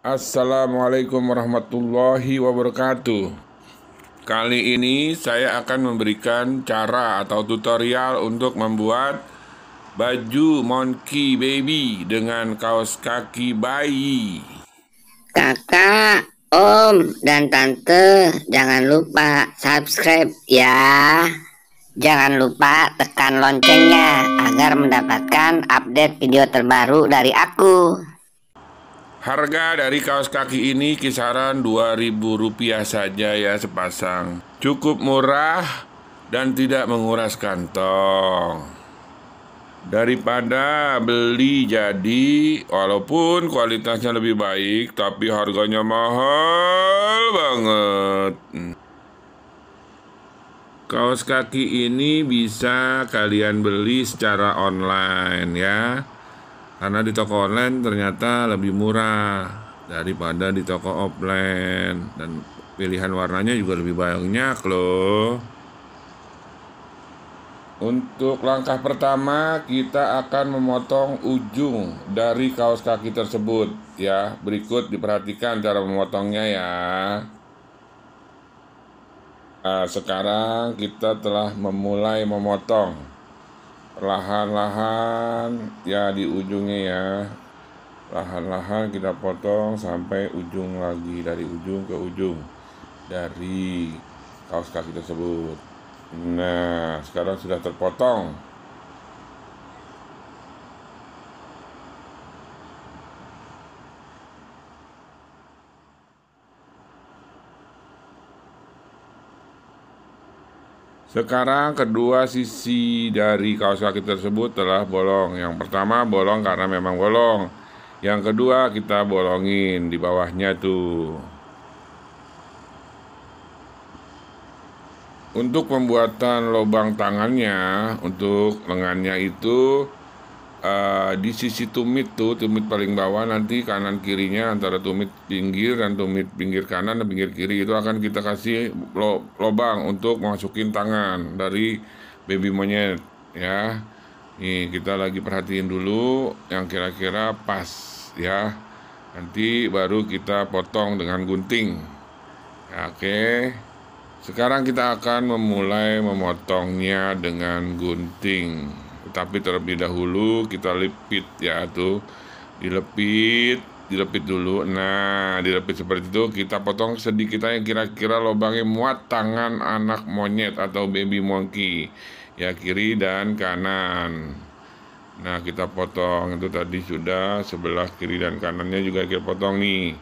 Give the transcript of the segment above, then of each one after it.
Assalamualaikum warahmatullahi wabarakatuh. Kali ini saya akan memberikan cara atau tutorial untuk membuat baju monkey baby dengan kaos kaki bayi. Kakak, Om, dan Tante, jangan lupa subscribe ya. Jangan lupa tekan loncengnya agar mendapatkan update video terbaru dari aku. Harga dari kaos kaki ini kisaran Rp2.000 saja ya sepasang. Cukup murah dan tidak menguras kantong. Daripada beli jadi walaupun kualitasnya lebih baik tapi harganya mahal banget. Kaos kaki ini bisa kalian beli secara online ya karena di toko online ternyata lebih murah daripada di toko offline dan pilihan warnanya juga lebih banyak loh untuk langkah pertama kita akan memotong ujung dari kaos kaki tersebut ya berikut diperhatikan cara memotongnya ya nah, sekarang kita telah memulai memotong lahan-lahan ya di ujungnya ya lahan-lahan kita potong sampai ujung lagi dari ujung ke ujung dari kaos kaki tersebut nah sekarang sudah terpotong Sekarang kedua sisi dari kaos kaki tersebut telah bolong. Yang pertama bolong karena memang bolong. Yang kedua kita bolongin di bawahnya tuh. Untuk pembuatan lubang tangannya, untuk lengannya itu Eh, di sisi tumit tuh tumit paling bawah nanti kanan kirinya antara tumit pinggir dan tumit pinggir kanan dan pinggir kiri itu akan kita kasih lo, lobang untuk masukin tangan dari baby monyet ya Ini kita lagi perhatiin dulu yang kira-kira pas ya nanti baru kita potong dengan gunting ya, oke okay. sekarang kita akan memulai memotongnya dengan gunting tapi terlebih dahulu kita lipit ya tuh dilepit dilepit dulu. Nah, dilepit seperti itu kita potong sedikit aja kira-kira lubangnya muat tangan anak monyet atau baby monkey. Ya kiri dan kanan. Nah, kita potong itu tadi sudah sebelah kiri dan kanannya juga kita potong nih.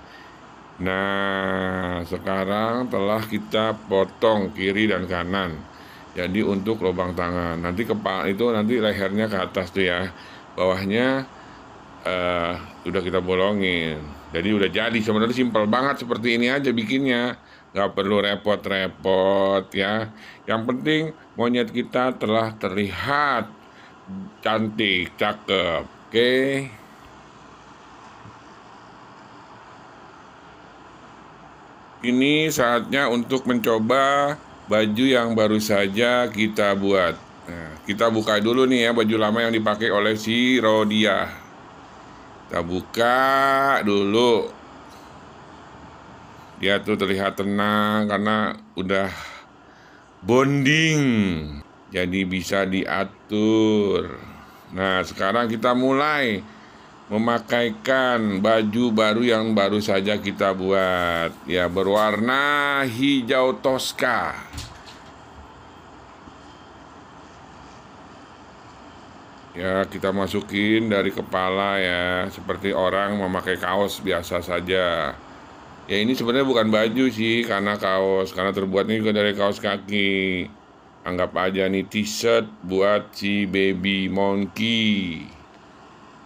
Nah, sekarang telah kita potong kiri dan kanan jadi untuk lubang tangan nanti kepala itu nanti lehernya ke atas tuh ya bawahnya uh, udah kita bolongin jadi udah jadi sebenarnya simpel banget seperti ini aja bikinnya nggak perlu repot-repot ya yang penting monyet kita telah terlihat cantik cakep oke okay? ini saatnya untuk mencoba baju yang baru saja kita buat. Nah, kita buka dulu nih ya baju lama yang dipakai oleh si Rodia. Kita buka dulu. Dia tuh terlihat tenang karena udah bonding. Jadi bisa diatur. Nah, sekarang kita mulai memakaikan baju baru yang baru saja kita buat ya berwarna hijau toska ya kita masukin dari kepala ya seperti orang memakai kaos biasa saja ya ini sebenarnya bukan baju sih karena kaos karena terbuatnya juga dari kaos kaki anggap aja nih t-shirt buat si baby monkey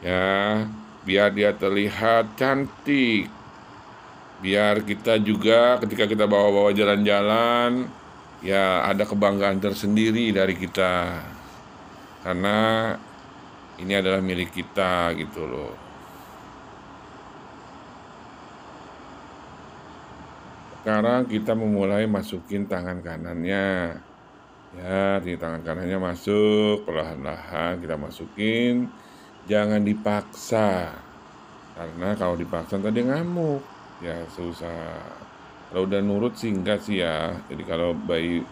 ya biar dia terlihat cantik. Biar kita juga ketika kita bawa-bawa jalan-jalan ya ada kebanggaan tersendiri dari kita. Karena ini adalah milik kita gitu loh. Sekarang kita memulai masukin tangan kanannya. Ya, di tangan kanannya masuk, perlahan-lahan kita masukin jangan dipaksa karena kalau dipaksa tadi ngamuk ya susah kalau udah nurut sih enggak sih ya jadi kalau bayi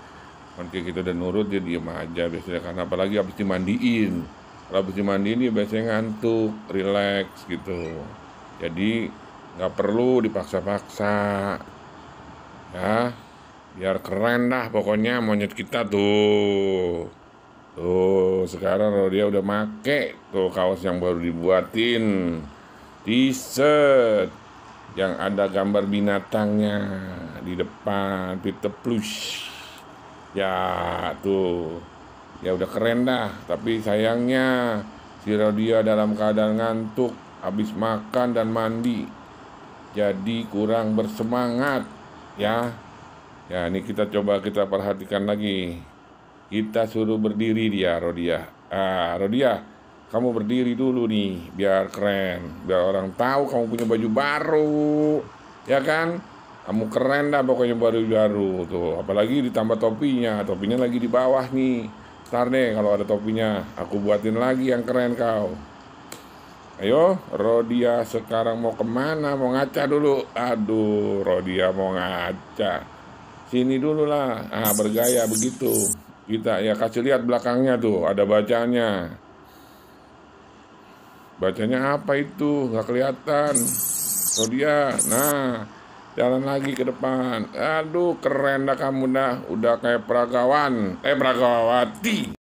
nanti kita udah nurut dia diem aja biasanya karena apalagi habis dimandiin kalau habis dimandiin dia biasanya ngantuk relax gitu jadi nggak perlu dipaksa-paksa ya biar keren dah pokoknya monyet kita tuh Tuh, sekarang Rodia udah make tuh kaos yang baru dibuatin. T-shirt yang ada gambar binatangnya di depan Peter Plus. Ya, tuh. Ya udah keren dah, tapi sayangnya si Rodia dalam keadaan ngantuk habis makan dan mandi. Jadi kurang bersemangat ya. Ya, ini kita coba kita perhatikan lagi kita suruh berdiri dia Rodia ah Rodia kamu berdiri dulu nih biar keren biar orang tahu kamu punya baju baru ya kan kamu keren dah pokoknya baru baru tuh apalagi ditambah topinya topinya lagi di bawah nih ntar deh kalau ada topinya aku buatin lagi yang keren kau Ayo, Rodia sekarang mau kemana? Mau ngaca dulu. Aduh, Rodia mau ngaca. Sini dulu lah. Ah, bergaya begitu kita ya kasih lihat belakangnya tuh ada bacanya bacanya apa itu nggak kelihatan oh dia nah jalan lagi ke depan aduh keren dah kamu dah udah kayak peragawan eh peragawati